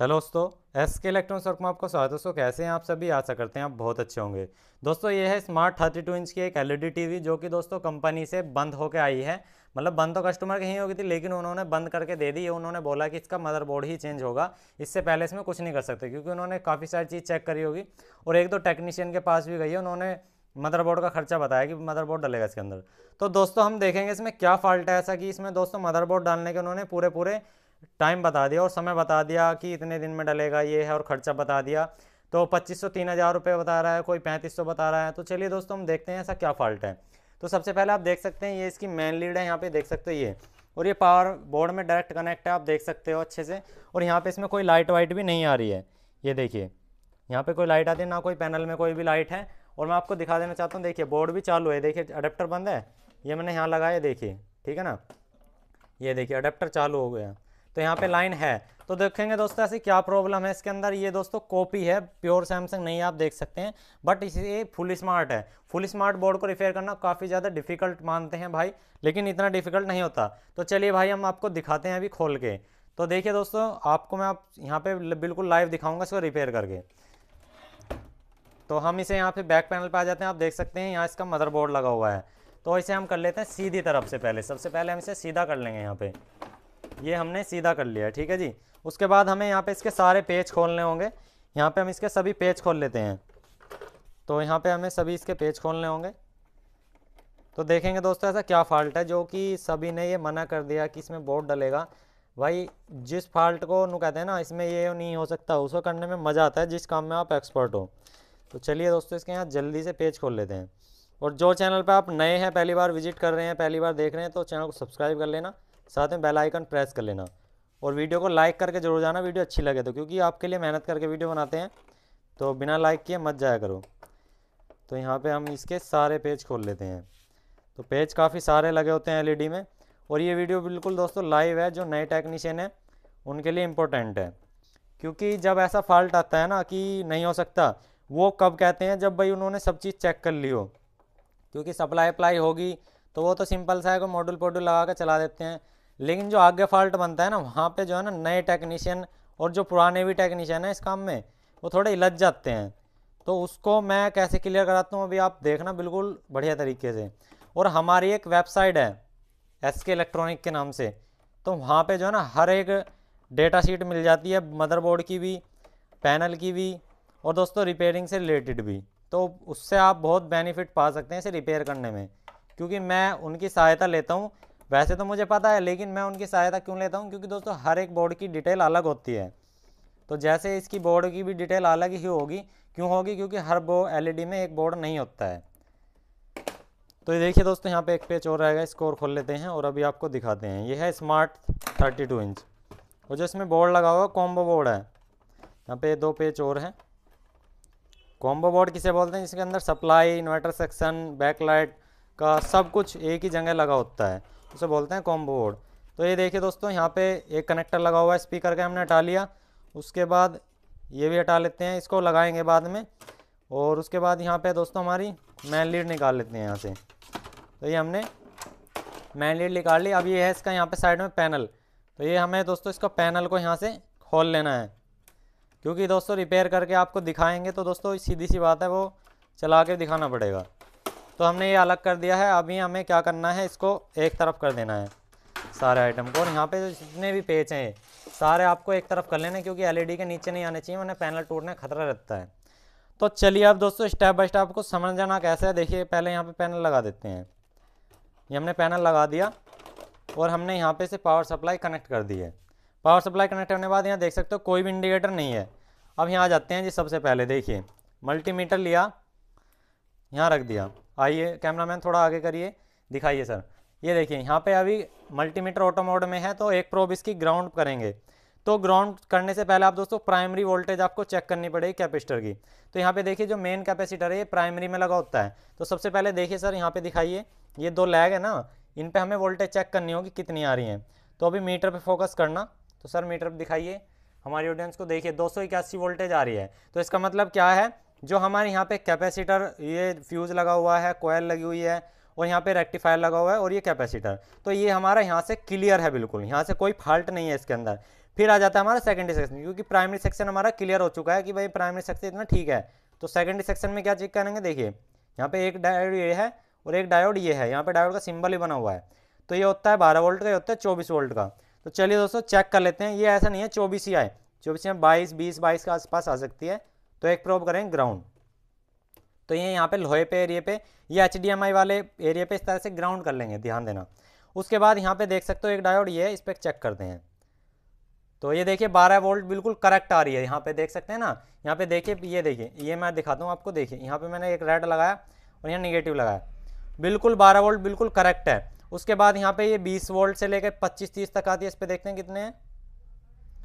hello दोस्तों S के electronics work में आपको स्वागत है दोस्तों कैसे हैं आप सभी आशा करते हैं आप बहुत अच्छे होंगे दोस्तों ये है स्मार्ट 32 इंच की एक एलईडी टीवी e जो कि दोस्तों कंपनी से बंद होकर आई है मतलब बंद तो कस्टमर कहीं होगी थी लेकिन उन्होंने बंद करके दे दी है उन्होंने बोला कि इसका मदरबोर्ड ही चेंज होगा इससे पहले इसमें कुछ नहीं कर सकते क्योंकि उन्होंने काफ़ी सारी चीज़ चेक करी होगी और एक दो टेक्नीशियन के पास भी गई है उन्होंने मदरबोर्ड का खर्चा बताया कि मदरबोर्ड डलेगा इसके अंदर तो दोस्तों हम देखेंगे इसमें क्या फॉल्ट है ऐसा कि इसमें दोस्तों मदरबोर्ड डालने के उन्होंने पूरे पूरे टाइम बता दिया और समय बता दिया कि इतने दिन में डलेगा ये है और ख़र्चा बता दिया तो पच्चीस सौ तीन हज़ार रुपये बता रहा है कोई पैंतीस सौ बता रहा है तो चलिए दोस्तों हम देखते हैं ऐसा क्या फॉल्ट है तो सबसे पहले आप देख सकते हैं ये इसकी मेन लीड है यहाँ पे देख सकते हो ये और ये पावर बोर्ड में डायरेक्ट कनेक्ट है आप देख सकते हो अच्छे से और यहाँ पे इसमें कोई लाइट वाइट भी नहीं आ रही है ये देखिए यहाँ पर कोई लाइट आती है ना कोई पैनल में कोई भी लाइट है और मैं आपको दिखा देना चाहता हूँ देखिए बोर्ड भी चालू है देखिए अडेप्टर बंद है ये मैंने यहाँ लगाया देखिए ठीक है ना ये देखिए अडेप्टर चालू हो गया तो यहाँ पे लाइन है तो देखेंगे दोस्तों ऐसी क्या प्रॉब्लम है इसके अंदर ये दोस्तों कॉपी है प्योर सैमसंग नहीं आप देख सकते हैं बट इसे फुल स्मार्ट है फुल स्मार्ट बोर्ड को रिपेयर करना काफ़ी ज़्यादा डिफिकल्ट मानते हैं भाई लेकिन इतना डिफिकल्ट नहीं होता तो चलिए भाई हम आपको दिखाते हैं अभी खोल के तो देखिए दोस्तों आपको मैं आप यहाँ पर बिल्कुल लाइव दिखाऊँगा इसको रिपेयर करके तो हम इसे यहाँ पे बैक पैनल पे आ जाते हैं आप देख सकते हैं यहाँ इसका मदरबोर्ड लगा हुआ है तो इसे हम कर लेते हैं सीधी तरफ से पहले सबसे पहले हम इसे सीधा कर लेंगे यहाँ पे ये हमने सीधा कर लिया ठीक है जी उसके बाद हमें यहाँ पे इसके सारे पेज खोलने होंगे यहाँ पे हम इसके सभी पेज खोल लेते हैं तो यहाँ पे हमें सभी इसके पेज खोलने होंगे तो देखेंगे दोस्तों ऐसा क्या फ़ाल्ट है जो कि सभी ने ये मना कर दिया कि इसमें बोर्ड डलेगा भाई जिस फॉल्ट को नु कहते हैं ना इसमें ये नहीं हो सकता उसको करने में मज़ा आता है जिस काम में आप एक्सपर्ट हो तो चलिए दोस्तों इसके यहाँ जल्दी से पेज खोल लेते हैं और जो चैनल पर आप नए हैं पहली बार विजिट कर रहे हैं पहली बार देख रहे हैं तो चैनल को सब्सक्राइब कर लेना साथ में बेल आइकन प्रेस कर लेना और वीडियो को लाइक करके जरूर जाना वीडियो अच्छी लगे तो क्योंकि आपके लिए मेहनत करके वीडियो बनाते हैं तो बिना लाइक किए मत जाया करो तो यहाँ पे हम इसके सारे पेज खोल लेते हैं तो पेज काफ़ी सारे लगे होते हैं एलईडी में और ये वीडियो बिल्कुल दोस्तों लाइव है जो नए टेक्नीशियन हैं उनके लिए इम्पोर्टेंट है क्योंकि जब ऐसा फॉल्ट आता है ना कि नहीं हो सकता वो कब कहते हैं जब भाई उन्होंने सब चीज़ चेक कर ली हो क्योंकि सप्लाई अप्लाई होगी तो वो तो सिंपल सा है को मॉडल पोडल लगा कर चला देते हैं लेकिन जो आगे फॉल्ट बनता है ना वहाँ पे जो है ना नए टेक्नीशियन और जो पुराने भी टेक्नीशियन हैं इस काम में वो थोड़े इलज जाते हैं तो उसको मैं कैसे क्लियर कराता हूँ अभी आप देखना बिल्कुल बढ़िया तरीके से और हमारी एक वेबसाइट है एस के इलेक्ट्रॉनिक के नाम से तो वहाँ पर जो है ना हर एक डेटा शीट मिल जाती है मदरबोर्ड की भी पैनल की भी और दोस्तों रिपेयरिंग से रिलेटेड भी तो उससे आप बहुत बेनिफिट पा सकते हैं इसे रिपेयर करने में क्योंकि मैं उनकी सहायता लेता हूँ वैसे तो मुझे पता है लेकिन मैं उनकी सहायता क्यों लेता हूँ क्योंकि दोस्तों हर एक बोर्ड की डिटेल अलग होती है तो जैसे इसकी बोर्ड की भी डिटेल अलग ही होगी क्यों होगी क्योंकि हर बो एल में एक बोर्ड नहीं होता है तो ये देखिए दोस्तों यहाँ पे एक पेज और रहेगा इसको और खोल लेते हैं और अभी आपको दिखाते हैं ये है स्मार्ट 32 इंच और जो इसमें बोर्ड लगा हुआ कॉम्बो बोर्ड है यहाँ पे दो पेज और हैं कॉम्बो बोर्ड किसे बोलते हैं जिसके अंदर सप्लाई इन्वर्टर सेक्शन बैकलाइट का सब कुछ एक ही जगह लगा होता है उसे बोलते हैं कॉम्बो बोर्ड तो ये देखिए दोस्तों यहाँ पे एक कनेक्टर लगा हुआ है स्पीकर का हमने हटा लिया उसके बाद ये भी हटा लेते हैं इसको लगाएंगे बाद में और उसके बाद यहाँ पे दोस्तों हमारी मैन लीड निकाल लेते हैं यहाँ से तो ये हमने मैन लीड निकाल ली अब ये है इसका यहाँ पे साइड में पैनल तो ये हमें दोस्तों इसका पैनल को यहाँ से खोल लेना है क्योंकि दोस्तों रिपेयर करके आपको दिखाएंगे तो दोस्तों सीधी सी बात है वो चला के दिखाना पड़ेगा तो हमने ये अलग कर दिया है अभी हमें क्या करना है इसको एक तरफ कर देना है सारे आइटम को और यहाँ पे जितने भी पेच हैं सारे आपको एक तरफ कर लेना क्योंकि एलईडी e के नीचे नहीं आने चाहिए उन्हें पैनल टूटने खतरा रहता है तो चलिए अब दोस्तों स्टेप बाय स्टेप आपको समझ जाना कैसे है देखिए पहले यहाँ पे पैनल लगा देते हैं ये हमने पैनल लगा दिया और हमने यहाँ पे से पावर सप्लाई कनेक्ट कर दी है पावर सप्लाई कनेक्ट होने के बाद यहाँ देख सकते हो कोई भी इंडिकेटर नहीं है अब यहाँ आ जाते हैं जी सबसे पहले देखिए मल्टीमीटर लिया यहाँ रख दिया आइए कैमरामैन थोड़ा आगे करिए दिखाइए सर ये देखिए यहाँ पे अभी मल्टीमीटर ऑटो मोड में है तो एक प्रोब इसकी ग्राउंड करेंगे तो ग्राउंड करने से पहले आप दोस्तों प्राइमरी वोल्टेज आपको चेक करनी पड़ेगी कैपेसिटर की तो यहाँ पे देखिए जो मेन कैपेसिटर है ये प्राइमरी में लगा होता है तो सबसे पहले देखिए सर यहाँ पे दिखाइए ये दो लैग है ना इन पर हमें वोल्टेज चेक करनी होगी कितनी आ रही है तो अभी मीटर पर फोकस करना तो सर मीटर दिखाइए हमारी ऑडियंस को देखिए दो वोल्टेज आ रही है तो इसका मतलब क्या है जो हमारे यहाँ पे कैपेसिटर ये फ्यूज़ लगा हुआ है कोयल लगी हुई है और यहाँ पे रेक्टिफायर लगा हुआ है और ये कैपेसिटर तो ये हमारा यहाँ से क्लियर है बिल्कुल यहाँ से कोई फॉल्ट नहीं है इसके अंदर फिर आ जाता है हमारा सेकेंडरी सेक्शन क्योंकि प्राइमरी सेक्शन हमारा क्लियर हो चुका है कि भाई प्राइमरी सेक्शन इतना ठीक है तो सेकेंडरी सेक्शन में क्या चेक करेंगे देखिए यहाँ पे एक डायोड ये है और एक डायोड ये है यहाँ पे डायोड का सिंबल ही बना हुआ है तो ये होता है बारह वोल्ट का ये होता है चौबीस वोल्ट का तो चलिए दोस्तों चेक कर लेते हैं ये ऐसा नहीं है चौबीस ही आए चौबीस में बाईस बीस बाईस के आसपास आ सकती है तो एक प्रोब करें ग्राउंड तो ये यहाँ पे लोहे पे एरिया पे ये एच वाले एरिया पे इस तरह से ग्राउंड कर लेंगे ध्यान देना उसके बाद यहाँ पे देख सकते हो एक डायोड ये है इस पर चेक करते हैं तो ये देखिए 12 वोल्ट बिल्कुल करेक्ट आ रही है यहाँ पे देख सकते हैं ना यहाँ पे देखिए ये देखिए ये मैं दिखाता हूँ आपको देखिए यहाँ पे मैंने एक रेड लगाया और यहाँ निगेटिव लगाया बिल्कुल बारह वोल्ट बिल्कुल करेक्ट है उसके बाद यहाँ पे ये बीस वोल्ट से लेकर पच्चीस तीस तक आती है इस पर देखते हैं कितने हैं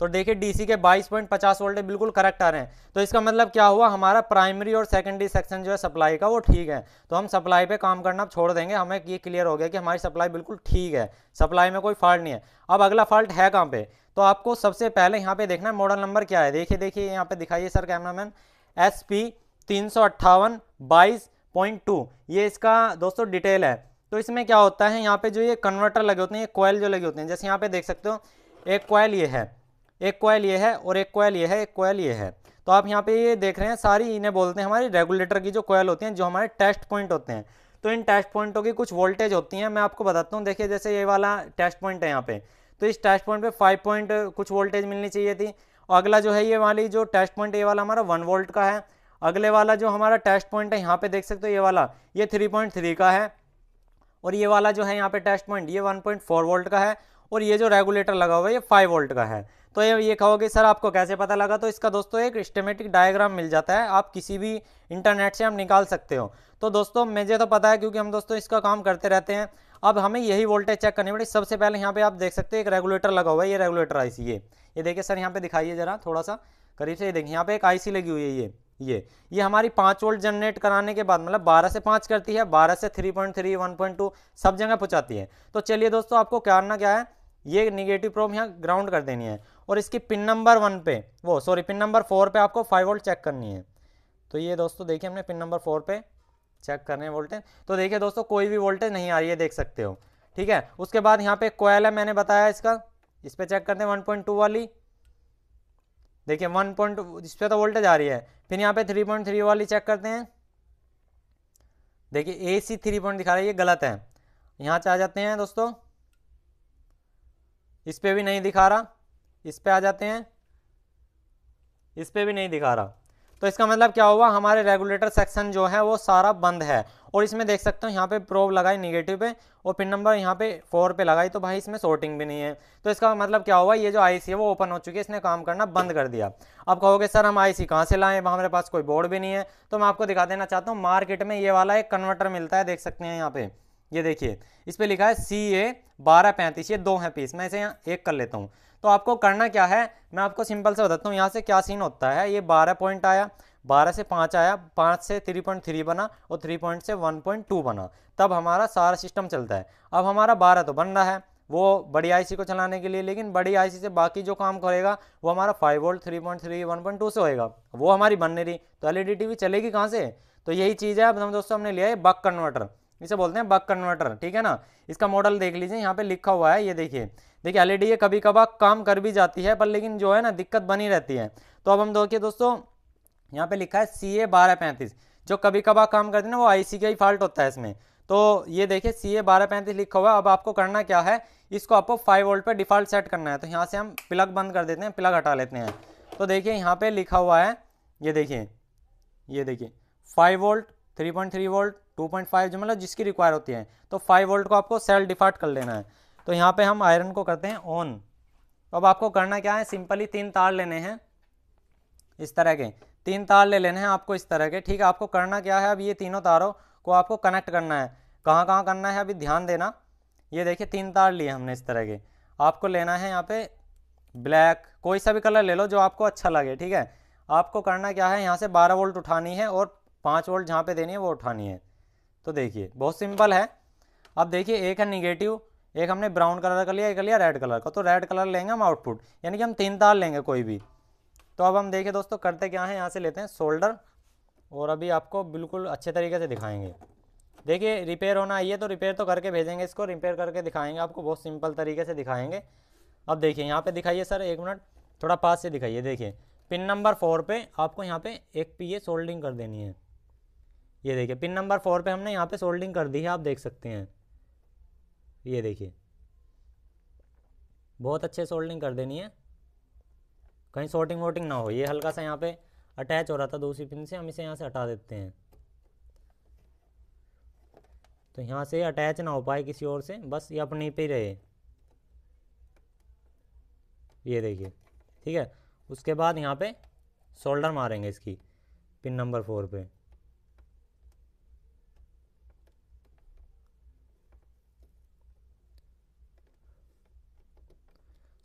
तो देखिए डीसी के 22.50 वोल्ट बिल्कुल करेक्ट आ रहे हैं तो इसका मतलब क्या हुआ हमारा प्राइमरी और सेकेंडरी सेक्शन जो है सप्लाई का वो ठीक है तो हम सप्लाई पे काम करना छोड़ देंगे हमें ये क्लियर हो गया कि हमारी सप्लाई बिल्कुल ठीक है सप्लाई में कोई फॉल्ट नहीं है अब अगला फॉल्ट है कहाँ पे तो आपको सबसे पहले यहाँ पे देखना है मॉडल नंबर क्या है देखिए देखिए यहाँ पे दिखाइए sir camera man S P तीन सौ अट्ठावन बाईस पॉइंट टू ये इसका दोस्तों डिटेल है तो इसमें क्या होता है यहाँ पे जो ये कन्वर्टर लगे होते हैं ये कोयल जो लगे होते हैं जैसे यहाँ पे देख सकते हो एक कोयल ये है एक कोयल ये है और एक कोयल ये है एक कोयल ये है तो आप यहाँ पे ये देख रहे हैं सारी इन्हें बोलते हैं हमारी रेगुलेटर की जो कोयल होती हैं जो हमारे टेस्ट पॉइंट होते हैं तो इन टेस्ट पॉइंटों की कुछ वोल्टेज होती हैं मैं आपको बताता हूँ देखिए जैसे ये वाला टेस्ट पॉइंट है यहाँ पे तो इस टेस्ट पॉइंट पे फाइव पॉइंट कुछ वोल्टेज मिलनी चाहिए थी और अगला जो है ये वाली जो टेस्ट पॉइंट ये वाला हमारा वन वोल्ट का है अगले वाला जो हमारा टेस्ट पॉइंट है यहाँ पे देख सकते हो ये वाला ये थ्री पॉइंट थ्री का है और ये वाला जो है यहाँ पे टेस्ट पॉइंट ये वन पॉइंट फोर वोल्ट का है और ये जो रेगुलेटर लगा हुआ है ये फाइव वोल्ट का है तो ये कहोगे सर आपको कैसे पता लगा तो इसका दोस्तों एक स्टेमेटिक डायग्राम मिल जाता है आप किसी भी इंटरनेट से हम निकाल सकते हो तो दोस्तों मुझे तो पता है क्योंकि हम दोस्तों इसका काम करते रहते हैं अब हमें यही वोल्टेज चेक करनी पड़ी सबसे पहले यहाँ पे आप देख सकते हैं एक रेगुलेटर लगा हुआ है ये रेगुलेटर आईसी ये ये देखिए सर यहाँ पे दिखाइए जरा थोड़ा सा करीब से ये देखिए यहाँ पे एक आईसी लगी हुई है ये ये ये हमारी पाँच वोल्ट जनरेट कराने के बाद मतलब बारह से पाँच करती है बारह से three point three one point two सब जगह पहुँचाती है तो चलिए दोस्तों आपको क्या करना क्या है ये निगेटिव प्रोब यहाँ ग्राउंड कर देनी है और इसकी पिन नंबर वन पे वो सॉरी पिन नंबर फोर पे आपको फाइव वोल्ट चेक करनी है तो ये दोस्तों देखिए हमने पिन नंबर फोर पे चेक कर रहे हैं वोल्टेज तो देखिए दोस्तों कोई भी वोल्टेज नहीं आ रही है देख सकते हो ठीक है उसके बाद यहाँ पे कोयल है मैंने बताया इसका इस पर चेक करते हैं टू वाली देखिए वन पॉइंट इस पर तो वोल्टेज आ रही है फिर यहाँ पे थ्री वाली चेक करते हैं देखिए ए सी थ्री पॉइंट दिखा रही है गलत है यहाँ आ जाते हैं दोस्तों इस पर भी नहीं दिखा रहा इस पर आ जाते हैं इस पर भी नहीं दिखा रहा तो इसका मतलब क्या हुआ हमारे रेगुलेटर सेक्शन जो है वो सारा बंद है और इसमें देख सकते हो यहाँ पे प्रोब लगाई निगेटिव पे और पिन नंबर यहाँ पे फोर पे लगाई तो भाई इसमें शॉर्टिंग भी नहीं है तो इसका मतलब क्या हुआ ये जो आईसी है वो ओपन हो चुकी है इसने काम करना बंद कर दिया अब कहोगे सर हम आईसी कहाँ से लाएं हमारे पास कोई बोर्ड भी नहीं है तो मैं आपको दिखा देना चाहता हूँ मार्केट में ये वाला एक कन्वर्टर मिलता है देख सकते हैं यहाँ पर ये देखिए इस पर लिखा है सी ए बारह पैंतीस ये दो हैं पीस मैं इसे यहाँ एक कर लेता हूँ तो आपको करना क्या है मैं आपको सिंपल से बताता हूँ यहाँ से क्या सीन होता है ये बारह पॉइंट आया बारह से पाँच आया पाँच से थ्री पॉइंट थ्री बना और थ्री पॉइंट से वन पॉइंट टू बना तब हमारा सारा सिस्टम चलता है अब हमारा बारह तो बन रहा है वो बड़ी आईसी को चलाने के लिए लेकिन बड़ी आईसी से बाकी जो काम करेगा वो हमारा five volt three point three one point two से होएगा वो हमारी बनने रही तो एलईडी टीवी e चलेगी कहाँ से तो यही चीज़ है अब हम दोस्तों हमने लिया है बक कन्वर्टर इसे बोलते हैं बक कन्वर्टर ठीक है ना इसका मॉडल देख लीजिए यहाँ पे लिखा हुआ है ये देखिए देखिए एलईडी e ये कभी कभार काम कर भी जाती है पर लेकिन जो है ना दिक्कत बनी रहती है तो अब हम देखिए दोस्तों यहाँ पे लिखा है सी ए बारह पैंतीस जो कभी कभार काम करती है ना वो आई का ही फॉल्ट होता है इसमें तो ये देखिए सी ए बारह पैंतीस लिखा हुआ है अब आपको करना क्या है इसको आपको फाइव वोल्ट पर डिफ़ॉल्ट सेट करना है तो यहाँ से हम प्लग बंद कर देते हैं प्लग हटा लेते हैं तो देखिए यहाँ पे लिखा हुआ है ये देखिए ये देखिए five volt three point three volt 2.5 जो मतलब जिसकी रिक्वायर होती है तो 5 वोल्ट को आपको सेल डिफाट कर लेना है तो यहाँ पे हम आयरन को करते हैं ऑन तो अब आपको करना क्या है सिंपली तीन तार लेने हैं इस तरह के तीन तार ले लेने हैं आपको इस तरह के ठीक है आपको करना क्या है अब ये तीनों तारों को आपको कनेक्ट करना है कहाँ कहाँ करना है अभी ध्यान देना ये देखिए तीन तार लिए हमने इस तरह के आपको लेना है यहाँ पे ब्लैक कोई सा भी कलर ले लो जो आपको अच्छा लगे ठीक है आपको करना क्या है यहाँ से बारह वोल्ट उठानी है और पाँच वोल्ट जहाँ पे देनी है वो उठानी है तो देखिए बहुत सिंपल है अब देखिए एक है निगेटिव एक हमने ब्राउन कलर का लिया एक लिया रेड कलर का तो रेड कलर लेंगे हम आउटपुट यानी कि हम तीन तार लेंगे कोई भी तो अब हम देखिए दोस्तों करते क्या है यहाँ से लेते हैं शोल्डर और अभी आपको बिल्कुल अच्छे तरीके से दिखाएंगे देखिए रिपेयर होना आइए तो रिपेयर तो करके भेजेंगे इसको रिपेयर करके दिखाएंगे आपको बहुत सिंपल तरीके से दिखाएंगे अब देखिए यहाँ पे दिखाइए सर एक मिनट थोड़ा पास से दिखाइए देखिए पिन नंबर फोर पे आपको यहाँ पे एक पी ए सोल्डिंग कर देनी है ये देखिए पिन नंबर फोर पे हमने यहाँ पे सोल्डिंग कर दी है आप देख सकते हैं ये देखिए बहुत अच्छे सोल्डिंग कर देनी है कहीं शॉर्टिंग वोटिंग ना हो ये हल्का सा यहाँ पे अटैच हो रहा था दूसरी पिन से हम इसे यहाँ से हटा देते हैं तो यहाँ से अटैच ना हो पाए किसी और से बस ये अपने पे ही रहे ये देखिए ठीक है उसके बाद यहाँ पे शोल्डर मारेंगे इसकी पिन नंबर फोर पे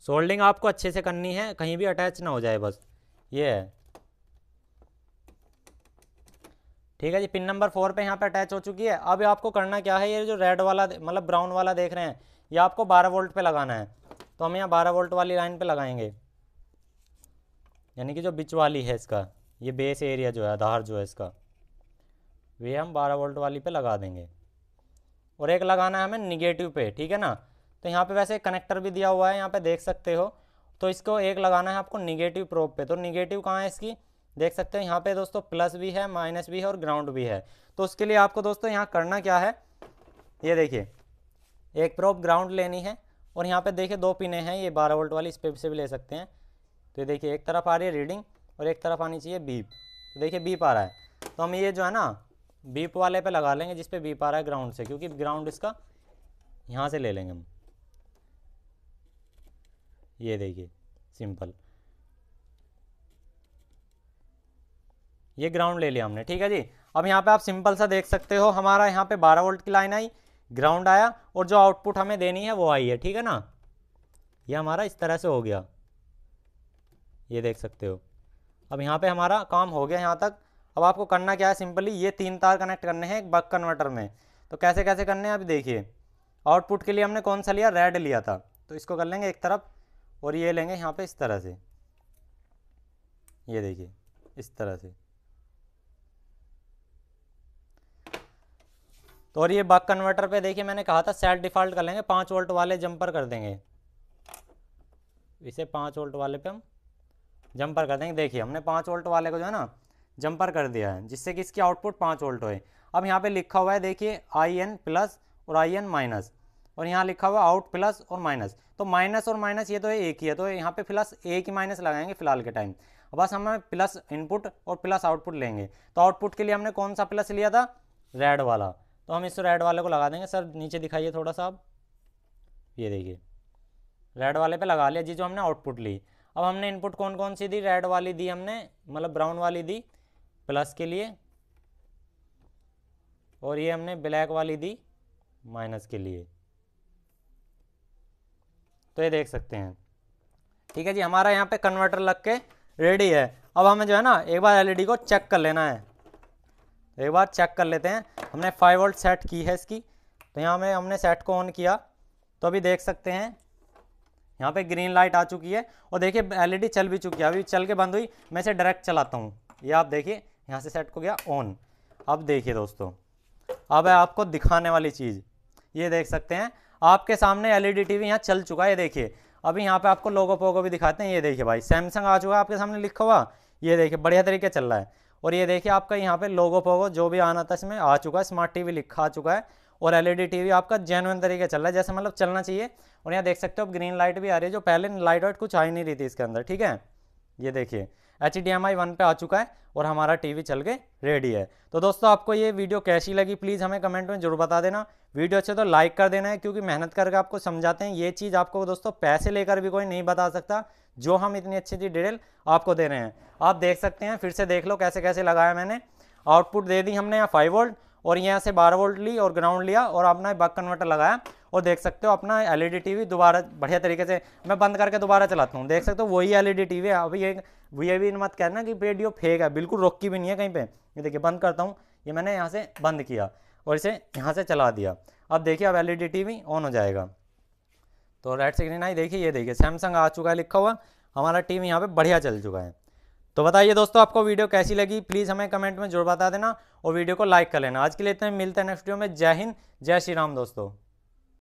सोल्डिंग आपको अच्छे से करनी है कहीं भी अटैच ना हो जाए बस ये है ठीक है जी पिन नंबर फोर पे यहाँ पे अटैच हो चुकी है अब आपको करना क्या है ये जो रेड वाला मतलब ब्राउन वाला देख रहे हैं ये आपको 12 वोल्ट पे लगाना है तो हम यहाँ 12 वोल्ट वाली लाइन पे लगाएंगे यानी कि जो बिच वाली है इसका ये बेस एरिया जो है आधार जो है इसका वे हम 12 वोल्ट वाली पे लगा देंगे और एक लगाना है हमें निगेटिव पे ठीक है ना तो यहाँ पे वैसे कनेक्टर भी दिया हुआ है यहाँ पे देख सकते हो तो इसको एक लगाना है आपको निगेटिव प्रोप पे तो निगेटिव कहाँ है इसकी देख सकते हो यहाँ पे दोस्तों प्लस भी है माइनस भी है और ग्राउंड भी है तो उसके लिए आपको दोस्तों यहाँ करना क्या है ये देखिए एक प्रोप ग्राउंड लेनी है और यहाँ पे देखिए दो पिने हैं ये बारह वोल्ट वाली इस पे से भी ले सकते हैं तो ये देखिए एक तरफ आ रही है रीडिंग और एक तरफ आनी चाहिए बीप तो देखिए बीप आ रहा है तो हम ये जो है ना बीप वाले पे लगा लेंगे जिस पे बीप आ रहा है ग्राउंड से क्योंकि ग्राउंड इसका यहाँ से ले लेंगे हम ये देखिए सिंपल ये ग्राउंड ले लिया हमने ठीक है जी अब यहाँ पे आप सिंपल सा देख सकते हो हमारा यहाँ पे 12 वोल्ट की लाइन आई ग्राउंड आया और जो आउटपुट हमें देनी है वो आई है ठीक है ना ये हमारा इस तरह से हो गया ये देख सकते हो अब यहाँ पे हमारा काम हो गया यहाँ तक अब आपको करना क्या है सिंपली ये तीन तार कनेक्ट करने हैं एक बक कन्वर्टर में तो कैसे कैसे करने हैं अभी देखिए आउटपुट के लिए हमने कौन सा लिया रेड लिया था तो इसको कर लेंगे एक तरफ और ये लेंगे यहाँ पे इस तरह से ये देखिए इस तरह से तो और ये बक कन्वर्टर पे देखिए मैंने कहा था सेट डिफ़ॉल्ट कर लेंगे पाँच वोल्ट वाले जंपर कर देंगे इसे पाँच वोल्ट वाले पे हम जंपर कर देंगे देखिए हमने पाँच वोल्ट वाले को जो है ना जंपर कर दिया है जिससे कि इसकी आउटपुट पाँच वोल्ट होए अब यहाँ पे लिखा हुआ है देखिए आई एन प्लस और आई एन माइनस और यहाँ लिखा हुआ आउट प्लस और माइनस तो माइनस और माइनस ये तो है एक ही है तो यहाँ पे प्लस एक ही माइनस लगाएंगे फिलहाल के टाइम बस हमें प्लस इनपुट और प्लस आउटपुट लेंगे तो आउटपुट के लिए हमने कौन सा प्लस लिया था रेड वाला तो हम इस रेड वाले को लगा देंगे सर नीचे दिखाइए थोड़ा सा आप ये देखिए रेड वाले पे लगा लिया जी जो हमने आउटपुट ली अब हमने इनपुट कौन कौन सी दी रेड वाली दी हमने मतलब ब्राउन वाली दी प्लस के लिए और ये हमने ब्लैक वाली दी माइनस के लिए तो ये देख सकते हैं ठीक है जी हमारा यहाँ पे कन्वर्टर लग के रेडी है अब हमें जो है ना एक बार एलईडी को चेक कर लेना है एक बार चेक कर लेते हैं हमने फाइव वोल्ट सेट की है इसकी तो यहाँ में हमने सेट को ऑन किया तो अभी देख सकते हैं यहाँ पे ग्रीन लाइट आ चुकी है और देखिए एलईडी चल भी चुकी है अभी चल के बंद हुई मैं इसे डायरेक्ट चलाता हूँ ये आप देखिए यहाँ से सेट को गया ऑन अब देखिए दोस्तों अब है आपको दिखाने वाली चीज़ ये देख सकते हैं आपके सामने एलईडी टीवी e यहाँ चल चुका है देखिए अभी यहाँ पे आपको लोगो पोगो भी दिखाते हैं ये देखिए भाई सैमसंग आ चुका है आपके सामने लिखा हुआ ये देखिए बढ़िया तरीके चल रहा है और ये देखिए आपका यहाँ पे लोगो पोगो जो भी आना था इसमें आ चुका है स्मार्ट टीवी लिखा आ चुका है और एलईडी टीवी e आपका जेनुअन तरीके चल रहा है जैसे मतलब चलना चाहिए और यहाँ देख सकते हो आप ग्रीन लाइट भी आ रही है जो पहले लाइट वाइट कुछ आई नहीं रही थी इसके अंदर ठीक है ये देखिए H D M I one पर आ चुका है और हमारा टीवी चल के रेडी है तो दोस्तों आपको ये वीडियो कैसी लगी प्लीज़ हमें कमेंट में जरूर बता देना वीडियो अच्छे तो लाइक कर देना है क्योंकि मेहनत करके आपको समझाते हैं ये चीज़ आपको दोस्तों पैसे लेकर भी कोई नहीं बता सकता जो हम इतनी अच्छी अच्छी डिटेल आपको दे रहे हैं आप देख सकते हैं फिर से देख लो कैसे कैसे लगाया मैंने आउटपुट दे दी हमने यहाँ फाइव वोल्ट और यहाँ से बारह वोल्ट ली और ग्राउंड लिया और आपने बक कन्वर्टर लगाया और देख सकते हो अपना एलईडी टीवी e दोबारा बढ़िया तरीके से मैं बंद करके दोबारा चलाता हूँ देख सकते हो वही एलईडी टीवी e है अभी ये ये भी मत कहना कि रेडियो फेक है बिल्कुल रोक की भी नहीं है कहीं पर ये देखिए बंद करता हूँ ये मैंने यहाँ से बंद किया और इसे यहाँ से चला दिया अब देखिए अब एलईडी टीवी e ऑन हो जाएगा तो राइट स्क्रीन आई देखिए ये देखिए सैमसंग आ चुका है लिखा हुआ हमारा वी यहाँ पर बढ़िया चल चुका है तो बताइए दोस्तों आपको वीडियो कैसी लगी प्लीज़ हमें कमेंट में जरूर बता देना और वीडियो को लाइक कर लेना आज के लिए इतने मिलते हैं नेक्स्ट वीडियो में जय हिंद जय श्री राम दोस्तों